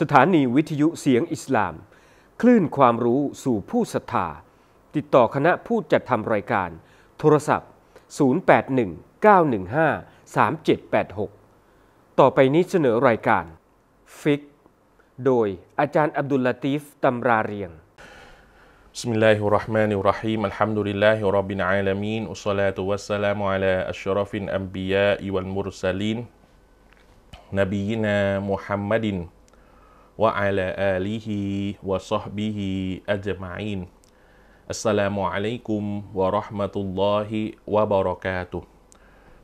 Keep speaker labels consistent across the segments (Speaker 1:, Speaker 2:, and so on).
Speaker 1: สถานีวิทยุเสียงอิสลาม คลื่นความรู้สู่ผู้ศรัทธาติดต่อคณะผู้จัดทำรายการ โทรศัพท์ 0819153786 ต่อไปนี้เสนอรายการ ฟิกโดยอาจารย์อับดุลลาตีฟตำราเรียง بسم الله الرحمن الرحيم الحمد لله رب العالمين والصلاة والسلام على أشرف الأنبياء والمرسلين نبينا محمد วะอัลอาลีฮิวะซอฮบิฮิอัจมาอินอัสสลามุอะลัยกุมวะราะห์มะตุลลอฮิวะบเระกาตุ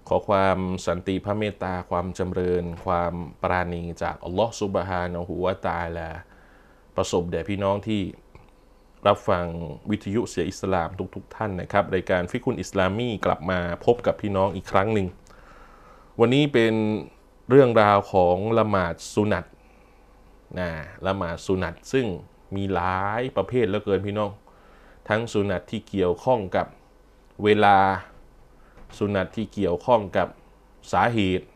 Speaker 1: ขอความสันติพระเมตตาความจำเริญความปราณีจากอัลลอฮฺสุบฮานะฮูวะตาลาประสบแด่พี่น้องที่ รับฟังวิทยุเสียอิสลามทุก ๆทท่านนะครับรายการฟิกุนอิสลามีกลับมาพบกับพี่น้องอีกครั้งหนึ่งวันนี้เป็นเรื่องราวของละหมาดสุนัตนะละหมาดสุนัตซึ่งมีหลายประเภทเหลือเกินพี่น้องทั้งสุนัตที่เกี่ยวข้องกับเวลาสุนัตที่เกี่ยวข้องกับสาเหตุ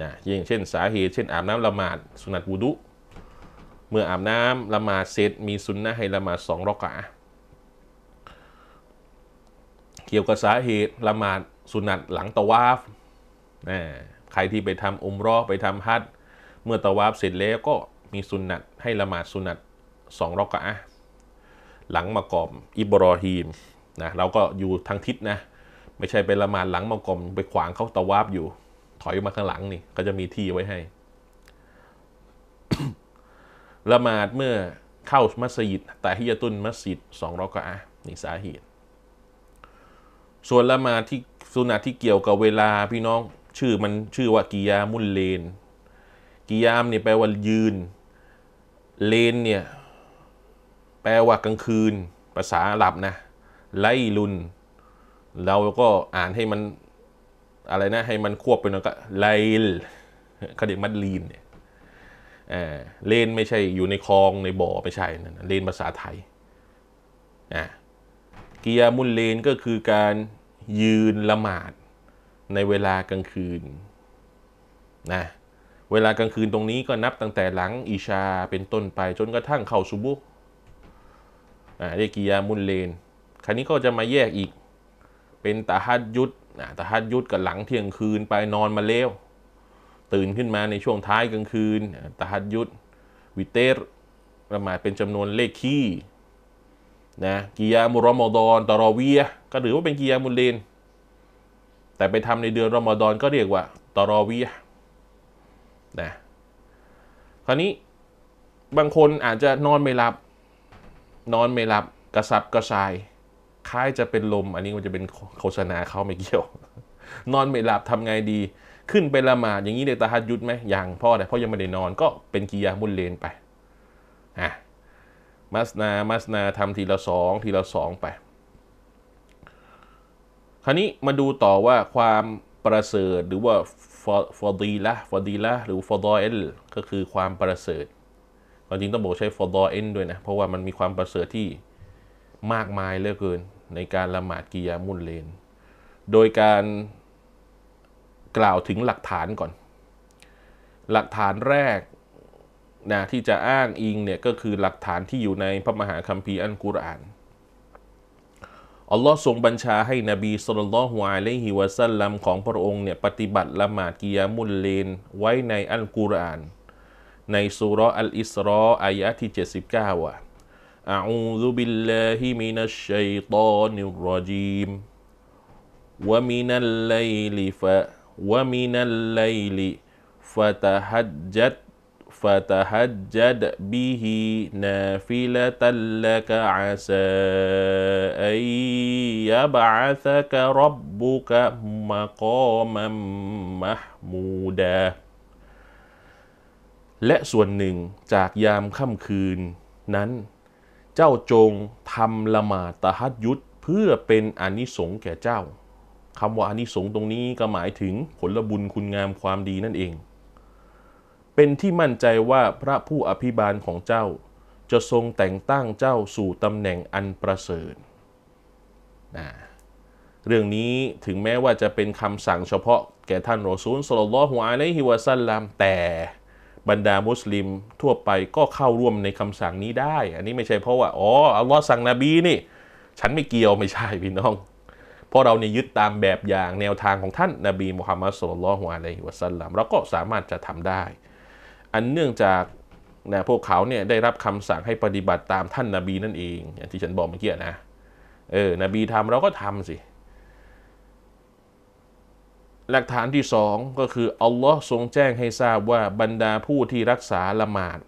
Speaker 1: นะอย่างเช่นสาเหตุ เช่นอาบน้ำละหมาดสุนัตวูดุ เมื่ออาบน้ำละหมาดเสร็จมีสุนนะให้ละหมาดสองรอกะเกี่ยวกับสาเหตุละหมาดสุนัตหลังตะวาฟนะใครที่ไปทำอุมรอไปทำฮัทเมื่อตะวาฟเสร็จแล้วก็มีสุนัตให้ละหมาดสุนัตสองรอกะอะหลังมะกอม อิบรอฮีมนะเราก็อยู่ทางทิศนะ ไม่ใช่ไปละหมาดหลังมะกอม ไปขวางเขาตะวาบอยู่ ถอยมาข้างหลังนี่ก็จะมีที่ไว้ให้ละหมาดเมื่อเข้ามัสยิดแต่ฮิยตุนมัสยิดสองรอกะอะนี่สาเหตุ ส่วนละหมาดที่สุนัตที่เกี่ยวกับเวลาพี่น้องชื่อมันชื่อว่ากิยามุลเลนกิยามนี่แปลว่ายืนเลนเนี่ย แปลว่ากลางคืน ภาษาหลับนะ ไลลุนเราก็อ่านให้มัน อะไรนะให้มันควบไปหน่อยก็ ไลลเขาเีมัดลีนเนี่ยเลนไม่ใช่ อยู่ในคลองในบ่อไม่ใช่นะเลนภาษาไทยอ่ะกิยามุลเลนก็คือการยืนละหมาด ในเวลากลางคืน นะเวลากลางคืนตรงนี้ก็นับตั้งแต่หลังอิชาเป็นต้นไปจนกระทั่งเข้าซุบุอ่าเรียกกิยามุลเลน ครั้นี้ก็จะมาแยกอีก เป็นตาฮัดยุดอ่าตาฮัดยุดกับหลังเที่ยงคืนไปนอนมาเลว ตื่นขึ้นมาในช่วงท้ายกลางคืนตาฮัดยุดวิเตรประมาเป็นจำนวนเลขคี่นะกิยามุรอมอดอนตอรอวียก็หรือว่าเป็นกิยามุลเลน แต่ไปทำในเดือนรอมฎอนก็เรียกว่าตอรอวียนะคราวนี้บางคนอาจจะนอนไม่หลับนอนไม่หลับกระสับกระส่ายคล้ายจะเป็นลม อันนี้มันจะเป็นโฆษณาเขาไม่เกี่ยว นอนไม่หลับทำไงดี ขึ้นไปละหมาดอย่างนี้ในตาฮัดยุดไหมยังพ่อเนี่ยพ่อยังไม่ได้นอนก็เป็นกิยามุลเลนไป อ่ะ มัสนามัสนาทำทีละสองทีละสองไปคราวนี้มาดูต่อว่าความประเสริฐหรือว่าฟอดีละฟอดีละหรือฟอดอเอลก็คือความประเสริฐควาจริงต้องบอกใช้ฟอดอเอลด้วยนะ เพราะว่ามันมีความประเสริฐที่มากมายเหลือเกิน ในการละหมาดกิยามุลเลน โดยการกล่าวถึงหลักฐานก่อน หลักฐานแรกนะที่จะอ้างอิงเนี่ยก็คือหลักฐานที่อยู่ในพระมหาคัมภีร์อัลกุรอานอัลลอฮ์ทรงบัญชาให้นบีสุลต่านละฮวายเลฮิวะซัลลัมของพระองค์เนี่ยปฏิบัติละหมาดกิยามุลเลนไว้ในอัลกุรอานในสุรอัลอิสรออายะที่79ว่าอาอูซุบิลลาฮิมินัชชัยตอนิรจีมวะมินัลไลลิฟะวะมินัลไลลิฟะตะฮัจจัด فتهجد به نافلة لك عسى أن يبعثك ربك مقاما محمودا และส่วนหนึ่งจากยามค่ำคืน นั้น เจ้าจงทำละหมาดตะฮัดยุดเพื่อเป็นอนิสงส์แก่เจ้าคำว่าอนิสงส์ตรงนี้ก็หมายถึงผลบุญคุณงามความดีนั่นเองเป็นที่มั่นใจว่าพระผู้อภิบาลของเจ้าจะทรงแต่งตั้งเจ้าสู่ตำแหน่งอันประเสริฐเรื่องนี้ถึงแม้ว่าจะเป็นคำสั่งเฉพาะแก่ท่านรอซูลสลลฮุอะลัยฮิวะซัลลัมแต่บรรดามุสลิมทั่วไปก็เข้าร่วมในคำสั่งนี้ได้ อันนี้ไม่ใช่เพราะว่าอ๋ออัลลอฮ์สั่งนบีนี่ฉันไม่เกี่ยวไม่ใช่พี่น้อง เพราะเราเนี่ยยึดตามแบบอย่างแนวทางของท่านนบีมุฮัมมัดสุลลัลฮวอเลัยฮิวะซัลลัมเราก็สามารถจะทำได้ันเนื่องจากนะพวกเขา เนี่ย ได้ รับคำสั่งให้ ปฏิบัติ ตาม ท่านนาบี นั่นเองอย่างที่ ฉัน บอก เมื่อกี้ นะ เออ นบีทำเราก็ทำสิ หลักฐาน ที่สองก็คือ อัลลอฮ์ทรง แจ้ง ให้ ทราบ ว่า บรรดา ผู้ ที่ รักษา ละหมาด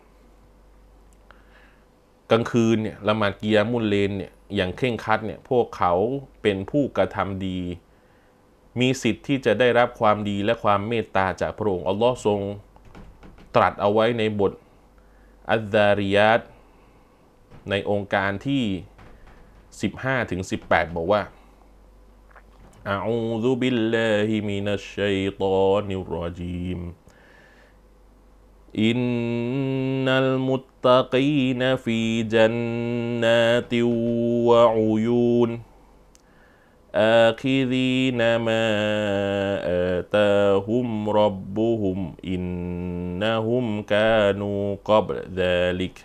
Speaker 1: กลางคืน เนี่ย ละหมาดเกียร์มุลเลน เนี่ย อย่าง เคร่งคัด เนี่ย พวกเขา เป็น ผู้กระทำดี มีสิทธิ์ ที่จะ ได้รับ ความดี และ ความเมตตา จาก พระองค์ อัลลอฮ์ทรงตรัสเอาไว้ในบท อัลจาริยัตในองค์การที่สิบห้าถึงสิบอกว่าอาูซุบิลลาฮิมินัชชัยตอนิรจีมอินนัลมุตตะกีนฟีจันนาติวะอุยูน آخذين ما آتاهم ربهم إنهم كانوا قبل ذلك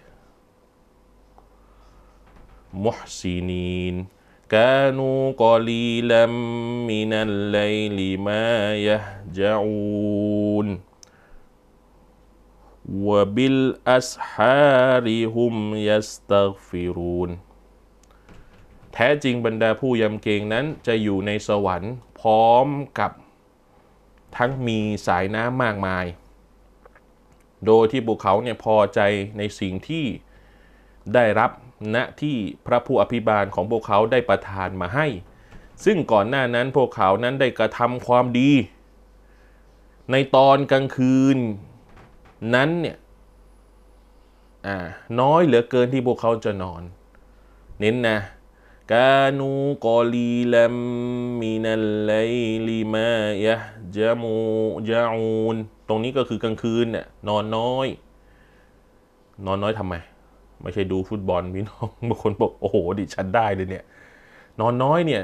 Speaker 1: محسنين كانوا قليلا من الليل ما يهجعون وبالأسحار هم يستغفرون แท้จริงบรรดาผู้ยำเกรงนั้นจะอยู่ในสวรรค์พร้อมกับทั้งมีสายน้ำมากมาย โดยที่บุเขาเนี่ยพอใจในสิ่งที่ได้รับณที่พระผู้อภิบาลของพวกเขาได้ประทานมาให้ ซึ่งก่อนหน้านั้นพวกเขานั้นได้กระทำความดี ในตอนกลางคืนนั้นเนี่ยน้อยเหลือเกินที่พวกเขาจะนอน เน้นนะกกนอลลัมมินัลไลลิมายะจามูจาอูนตรงนี้ก็คือกลางคืนเนี่ยนอนน้อย นอนน้อยทำไมไม่ใช่ดูฟุตบอล พี่น้องบางคนบอกโอ้โหดิฉันได้เลยเนี่ยนอนน้อยเนี่ย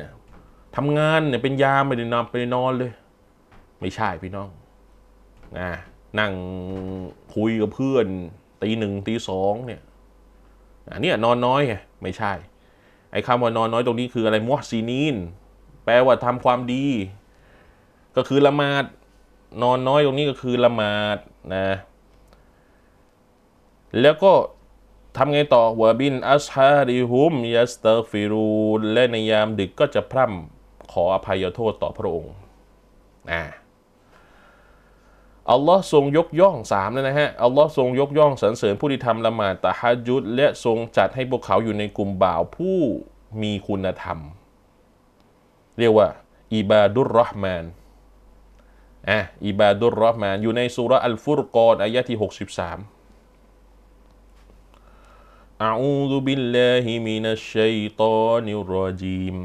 Speaker 1: ทำงานเนี่ยเป็นยามไม่ได้นอนไปนอนเลย ไม่ใช่พี่น้องนะนั่งคุยกับเพื่อนตีหนึ่งตีสองเนี่ยอันนี้นอนน้อยไงไม่ใช่ไอ้คำว่านอนน้อยตรงนี้คืออะไรมุฮซีนีน แปลว่าทำความดี ก็คือละหมาดนอนน้อยตรงนี้ก็คือละหมาดนะ แล้วก็ทำไงต่อวบิน อัชฮาริฮุมยัสเตอร์ฟิรูและในยามดึกก็จะพร่ำขออภัยโทษต่อพระองค์อ่าอัลลอฮ์ทรงยกย่องสามเลยนะฮะอัลลอฮ์ทรงยกย่องสรรเสริญผู้ที่ทำละหมาดตะฮัจุดและทรงจัดให้พวกเขาอยู่ในกลุ่มบ่าวผู้มีคุณธรรม เรียกว่า อิบาดุรรห์มานอ่ะอิบาดุรรห์มานอยู่ในสุรอัลฟุรกอนอายะที่ 63 أعوذ بالله من الشيطان الرجيم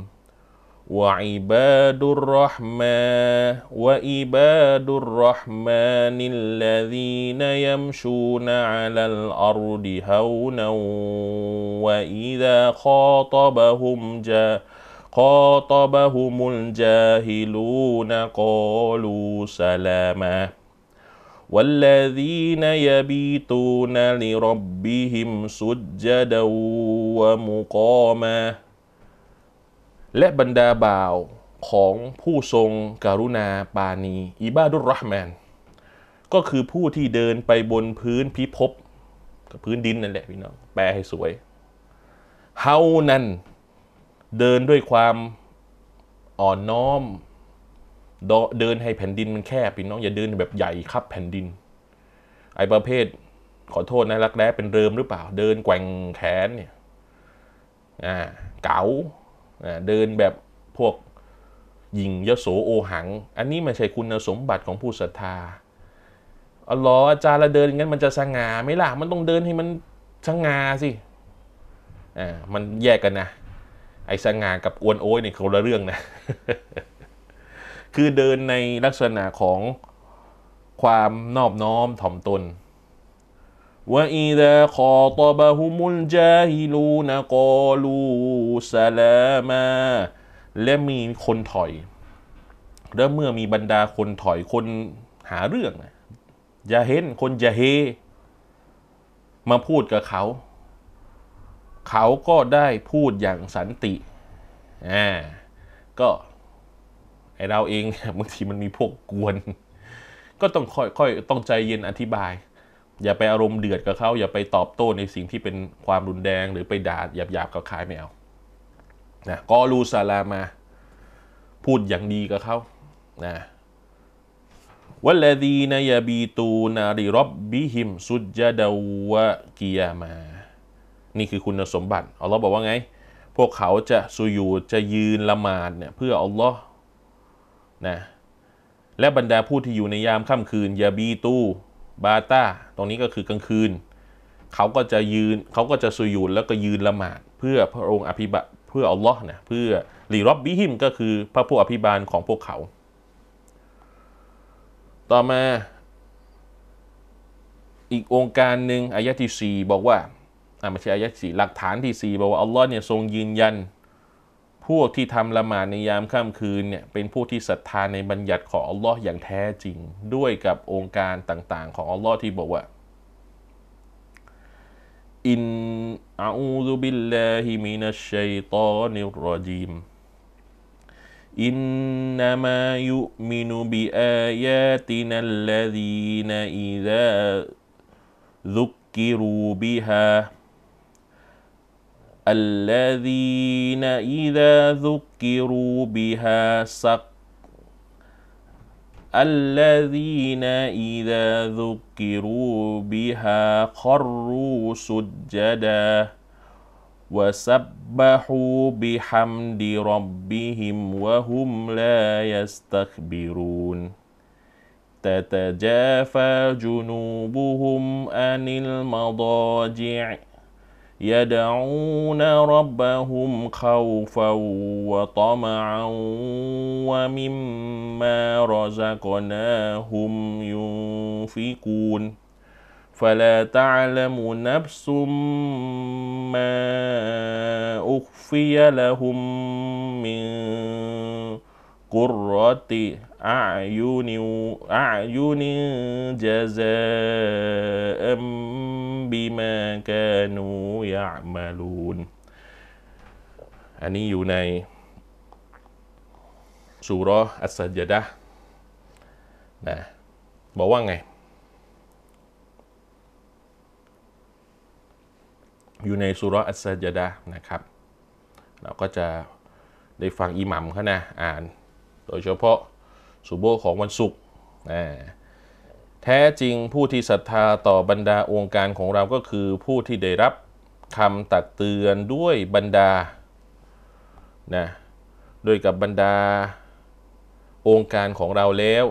Speaker 1: وعباد الرحمن وعباد الرحمن الذين يمشون على الأرض هونا وإذا خاطبهم جاهلون خاطبهم الجاهلون قالوا سلاما والذين يبيتون لربهم سجدا ومقاما และบรรดาบ่าวของผู้ทรงกรุณาปานีอิบาดุรห์มานก็คือผู้ที่เดินไปบนพื้นพิภพกับพื้นดินนั่นแหละพี่น้อง แปลให้สวยเฮานั้นเดินด้วยความอ่อนน้อม เดินให้แผ่นดินมันแคบพี่น้องอย่าเดินแบบใหญ่ครับแผ่นดินไอ้ประเภทขอโทษนะรักแร้เป็นเริมหรือเปล่า เดินแกว่งแขนเนี่ยอ่าเก๋าเดินแบบพวกหญิงยโสโอหัง อันนี้ไม่ใช่คุณสมบัติของผู้ศรัทธาอาลออาจารย์ละเดินงั้นมันจะสง่าไหมล่ะมันต้องเดินให้มันสง่าสิอ่ามันแยกกันนะ ไอ้สง่ากับอวนโอ้ยเนี่ยคนละเรื่องนะ คือเดินในลักษณะของความนอบน้อมถ่อมตน وإذا خاطبهم الجاهلون قالوا سلاما และมีคนถอย และเมื่อมีบรรดาคนถอย คนหาเรื่องจะเห็นคนจะเฮมาพูดกับเขา เขาก็ได้พูดอย่างสันติ อ่าก็ ไอเราเองเนี่ยบางทีมันมีพวกกวน ก็ต้องค่อยๆต้องใจเย็นอธิบายอย่าไปอารมณ์เดือดกับเขาอย่าไปตอบโต้ในสิ่งที่เป็นความรุนแรงหรือไปด่าหยาบๆกับใครไม่เอานะกอลูซาลามา พูดอย่างดีกับเขานะวัลดีนยาบีตูนาริรบบิหิมสุดยาดาวะกิยามานี่คือคุณสมบัติอัลลอฮ์บอกว่าไง พวกเขาจะสุยูจะยืนละหมาดเนี่ย เพื่ออัลลอฮ์นะและบรรดาผู้ที่อยู่ในยามค่ำคืนยาบีตูบาตา ตรงนี้ก็คือกลางคืน เขาก็จะยืน เขาก็จะสุยูนแล้วก็ยืนละหมาดเพื่อพระองค์อภิบาเพื่ออัลลอฮ์นะเพื่อลีรอบบิฮิม ก็คือพระผู้อภิบาลของพวกเขา ต่อมาอีกองค์การหนึ่งอายะที่ 4 บอกว่าอ่าไม่ใช่อายะที่4หลักฐานที่ 4 บอกว่าอัลลอฮ์เนี่ยทรงยืนยันพวกที่ทำละหมาดในยามค่ำคืนเนี่ย เป็นผู้ที่ศรัทธาในบัญญัติของอัลลอฮ์อย่างแท้จริงด้วยกับองค์การต่างๆ ของอัลลอฮ์ที่บอกว่า อินอาอูซุบิลลาฮิมินัชชัยตอนิรรจีม อินนามายุมินุบิอายาตินัลลดีนอิซะซุกกิรูบิฮา الذين إذا ذكروا بها سق الذين إذا ذكروا بها خروا سجدا وسبحوا بحمد ربهم وهم لا يستكبرون تتجافى جنوبهم عن المضاجع يدعون ربهم خوفا وطمعا ومما رزقناهم ينفقون فلا تعلم نفس ما أخفي لهم من قرة أعين أعين جزاء بما كانوا يعملون อันนี้อยู่ในสุรอัสจดะนะบอกว่าไง อยู่ในสุรอัสจดะนะครับ เราก็จะ ได้ฟังอิหมัมเขานะ อ่านโดยเฉพาะสุโบของวันศุกร์แท้จริงผู้ที่ศรัทธาต่อบรรดาองค์การของเรา ก็คือ ผู้ที่ได้รับคำตักเตือนด้วยบรรดา นะ ด้วยกับบรรดาองค์การของเราแล้ว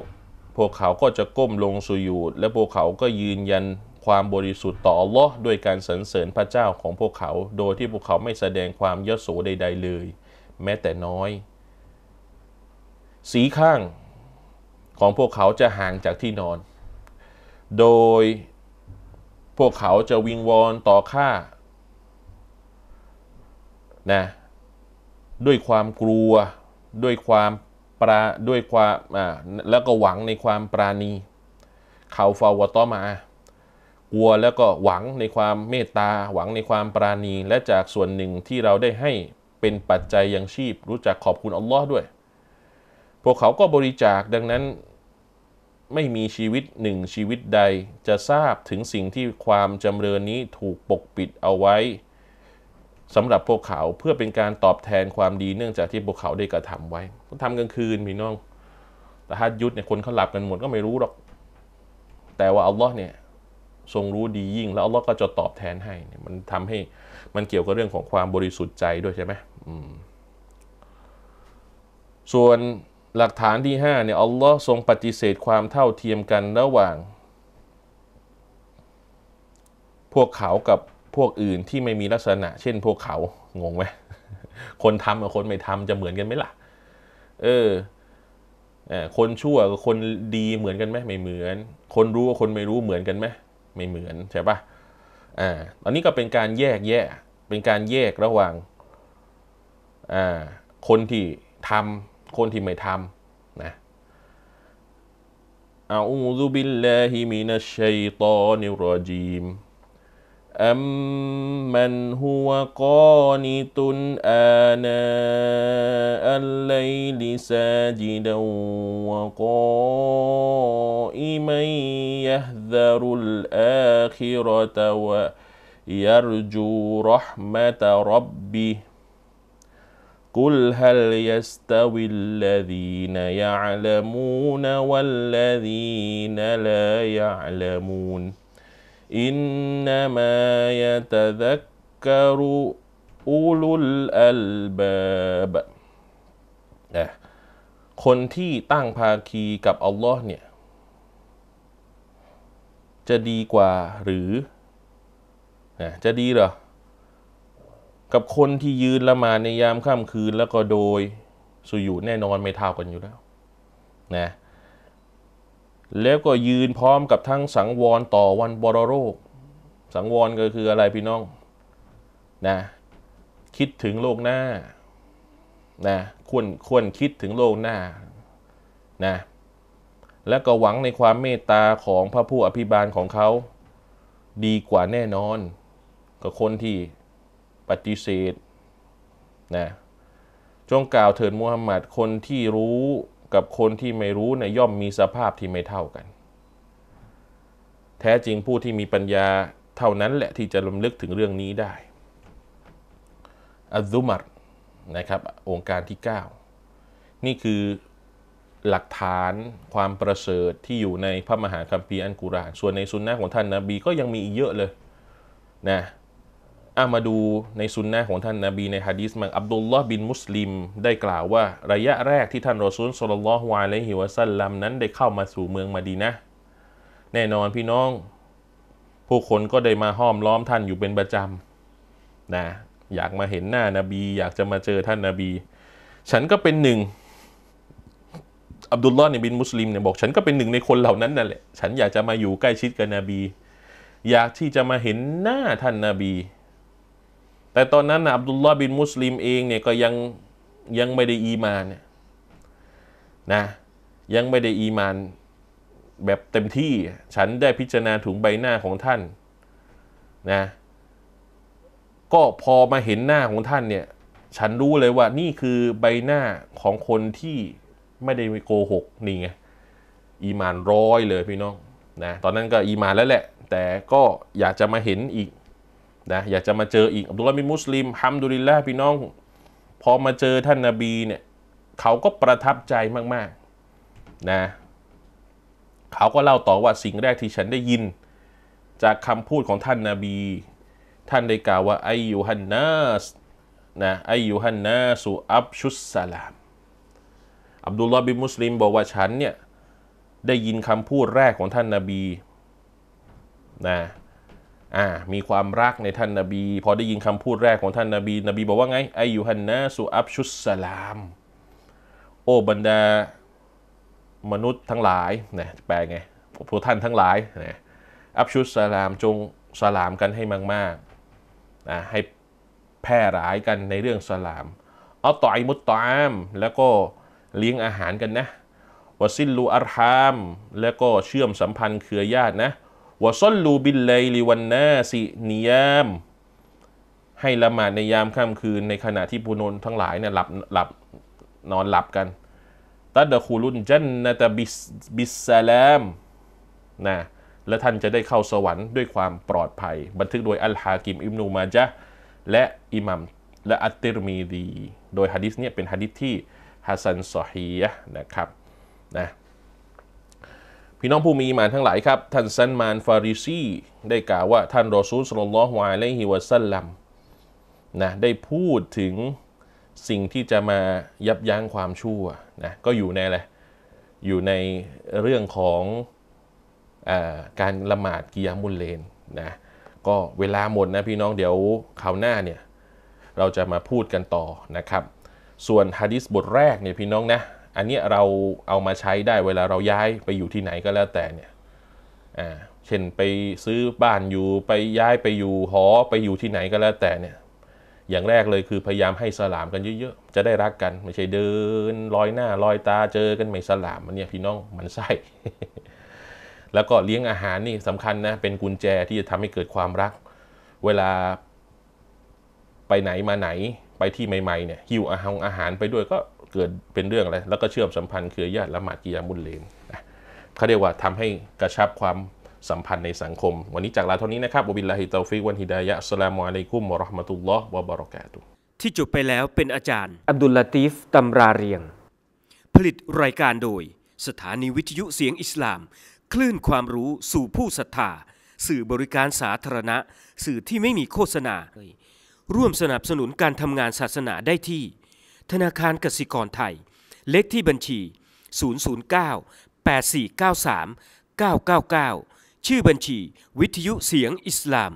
Speaker 1: พวกเขาก็จะก้มลงสุยูดและพวกเขาก็ยืนยันความบริสุทธิ์ต่ออัลลอฮ์ด้วยการสรรเสริญพระเจ้าของพวกเขา โดยที่พวกเขาไม่แสดงความยโสใด ๆเลย แม้แต่น้อย สีข้างของพวกเขาจะห่างจากที่นอน โดยพวกเขาจะวิงวอนต่อข้า นะ ด้วยความกลัว ด้วยความปราด้วยความอ่าแล้วก็หวังในความปราณี เขาฟาวตอมากลัวแล้วก็หวังในความเมตตา หวังในความปราณีและจากส่วนหนึ่งที่เราได้ให้เป็นปัจจัยยังชีพ รู้จักขอบคุณอัลลอฮ์ด้วยพวกเขาก็บริจาคดังนั้นไม่มีชีวิตหนึ่งชีวิตใดจะทราบถึงสิ่งที่ความจำเริญนี้ถูกปกปิดเอาไว้สำหรับพวกเขาเพื่อเป็นการตอบแทนความดีเนื่องจากที่พวกเขาได้กระทำไว้ทำกลางคืนพี่น้องแต่ฮัดยุทธเนี่ยคนเขาหลับกันหมดก็ไม่รู้หรอกแต่ว่า อัลลอฮ์เนี่ย ทรงรู้ดียิ่ง แล้วอัลลอฮ์ก็จะตอบแทนให้มันทำให้มันเกี่ยวกับเรื่องของความบริสุทธิ์ใจด้วยใช่ไหมมส่วนหลักฐานที่5เนี่ยอัลลอฮ์ทรงปฏิเสธความเท่าเทียมกันระหว่าง พวกเขากับพวกอื่นที่ไม่มีลักษณะเช่น พวกเขางงไหมคนทำกับคนไม่ทำจะเหมือนกันไหมล่ะ เออคนชั่วกับคนดีเหมือนกันไหมไม่เหมือน คนรู้กับคนไม่รู้เหมือนกันไหมไม่เหมือนใช่ปะอ่าตอนนี้ก็เป็นการแยกแยะ เป็นการแยกระหว่างอ่าคนที่ทำคนที่ไม่ทำนะอาอูซุบิลลาฮิมินัชชัยตอนิรจีม أمن هو قانت آناء الليل ساجدا وقائما يهذر الآخرة ويرجو رحمة ربه قل هل يستوي الذين يعلمون والذين لا يعلمون إنما يتذكر أولو الألباب คนที่ตั้งภาคีกับอัลลอฮ์เนี่ยจะดีกว่าหรือจะดีเหรอกับคนที่ยืนละหมาดในยามค่ำคืน แล้วก็โดย สุยูแน่นอนไม่เท่ากันอยู่แล้ว นะ แล้วก็ยืนพร้อมกับทั้งสังวรต่อวันบรโรค สังวรก็คืออะไรพี่น้องนะ คิดถึงโลกหน้า นะ ควรควรคิดถึงโลกหน้านะ และก็หวังในความเมตตาของพระผู้อภิบาลของเขา ดีกว่าแน่นอนกับคนที่ปฏิเสธนะจงกล่าวเถิดมูฮัมหมัดคนที่รู้กับคนที่ไม่รู้เนี่ยย่อมมีสภาพที่ไม่เท่ากัน แท้จริงผู้ที่มีปัญญาเท่านั้นแหละที่จะลำลึกถึงเรื่องนี้ได้อัซุมัดนะครับ องค์การที่ 9 นี่คือหลักฐานความประเสริฐที่อยู่ในพระมหาคัมภีร์อันกุรานส่วนในสุนนะของท่านนะบีก็ยังมีอีกเยอะเลย นะอามาดูในสุนนะของท่านนาบีในฮะดีษมังอับดุลลอฮ์บินมุสลิม ได้กล่าวว่าระยะแรกที่ท่านรอซูลสุลลัลฮวาเลฮิวะซัลลัมนั้นได้เข้ามาสู่เมืองมาดีนะแน่นอนพี่น้องผู้คนก็ได้มาห้อมล้อมท่านอยู่เป็นประจำนะอยากมาเห็นหน้านาบีอยากจะมาเจอท่านนาบี ฉันก็เป็นหนึ่งอับดุลลอฮ์เนี่ยบินมุสลิมเนี่ยบอกฉันก็เป็นหนึ่งในคนเหล่านั้นนั่นแหละฉันอยากจะมาอยู่ใกล้ชิดกับนบี อยากที่จะมาเห็นหน้าท่านนาบีแต่ตอนนั้นอับดุลลอห์บินมุสลิมเองเนี่ยก็ยังยังไม่ได้อีมานนะยังไม่ได้อีมาน แบบเต็มที่ฉันได้พิจารณาถุงใบหน้าของท่านนะก็พอมาเห็นหน้าของท่านเนี่ยฉันรู้เลยว่านี่คือใบหน้าของคนที่ไม่ได้โกหกนี่ไงอีมานร้อยเลยพี่น้องนะตอนนั้นก็อีมานแล้วแหละ แต่ก็อยากจะมาเห็นอีกนะอยากจะมาเจออีกอับดุลลาห์บินมุสลิมฮัมดุลิลละพี่น้องพอมาเจอท่านนาบีเนี่ยเขาก็ประทับใจมากๆนะเขาก็เล่าต่อว่าสิ่งแรกที่ฉันได้ยิน จากคำพูดของท่านนาบี ท่านได้กล่าวว่าไอยูฮันนัสนะไอยูฮันนัสุอับชุสสลามอับดุลลาห์บินมุสลิมบอกว่าฉันเนี่ยได้ยินคำพูดแรกของท่านนาบีนะ่า มีความรักในท่านนาบี พอได้ยินคำพูดแรกของท่านนาบีนบีบอกว่าไงไอยูฮันนะสุอับชุสสลาม โอ้บรรดามนุษย์ทั้งหลายนะแปลไงพวกท่านทั้งหลายนะอับชุสสลามจงสลามกันให้มากๆนะให้แพร่หลายกันในเรื่องสลามเอาต่อยมุตตอามแล้วก็เลี้ยงอาหารกันนะวสิลูอัรฮาม แล้วก็เชื่อมสัมพันธ์เครือญาตินะวะซัลลูบิลไลลิวันนาสินิยาม ให้ละหมาดในยามค่ำคืนในขณะที่ผู้นนทั้งหลายเนี่ยหลับหลับนอนหลับกันตัดคูลุนจันนะตะบิสบิสซาลามนะและท่านจะได้เข้าสวรรค์ด้วยความปลอดภัย บันทึกโดยอัลฮากิม อิบนูมาจะและอิหมัมและอัตติรมีดี โดยฮะดิษเนี่ยเป็นฮะดิษที่ฮัสันซอฮียะนะครับนะพี่น้องผู้มีมานทั้งหลายครับ ท่านซันมานฟาริซีได้กล่าวว่าท่านรอซูลสลลลฮวาและฮิวซัลลัมนะได้พูดถึงสิ่งที่จะมายับยั้งความชั่วนะก็อยู่ในอะไรอยู่ในเรื่องของอการละหมาดกิยามุลเลนนะก็เวลาหมดนะพี่น้องเดี๋ยวคราวหน้าเนี่ย เราจะมาพูดกันต่อนะครับ ส่วนฮะดิษบทแรกเนี่ยพี่น้องนะอันนี้เราเอามาใช้ได้ เวลาเราย้ายไปอยู่ที่ไหนก็แล้วแต่เนี่ยอ่าเช่นไปซื้อบ้านอยู่ไปย้ายไปอยู่ หอไปอยู่ที่ไหนก็แล้วแต่เนี่ย อย่างแรกเลยคือพยายามให้สลามกันเยอะๆ จะได้รักกันไม่ใช่เดินลอยหน้าลอยตาเจอกันไม่สลามมันเนี่ยพี่น้องมันไส้แล้วก็เลี้ยงอาหารนี่สำคัญนะเป็นกุญแจที่จะทำให้เกิดความรัก เวลาไปไหนมาไหนไปที่ใหม่ๆเนี่ยหิวอาหารอาหารไปด้วยก็เกิดเป็นเรื่องอะไรแล้วก็เชื่อมสัมพันธ์เครือญาติละหมาดกิยามุลเลนเขาเรียกว่าทำให้กระชับความสัมพันธ์ในสังคม วันนี้จากลาเท่านี้นะครับบิลลาฮิตาฟิกวันฮิดายะสลามุอะลัยกุมวราห์มะตุลลอฮ์วะบารอกาตุ ที่จบไปแล้วเป็นอาจารย์ อับดุลลาตีฟตำราเรียง ผลิตรายการโดย สถานีวิทยุเสียงอิสลาม คลื่นความรู้สู่ผู้ศรัทธาสื่อบริการสาธารณะ สื่อที่ไม่มีโฆษณาร่วมสนับสนุนการทำงานศาสนาได้ที่ธนาคารกสิกรไทย เลขที่บัญชี 009 8493 999 ชื่อบัญชีวิทยุเสียงอิสลาม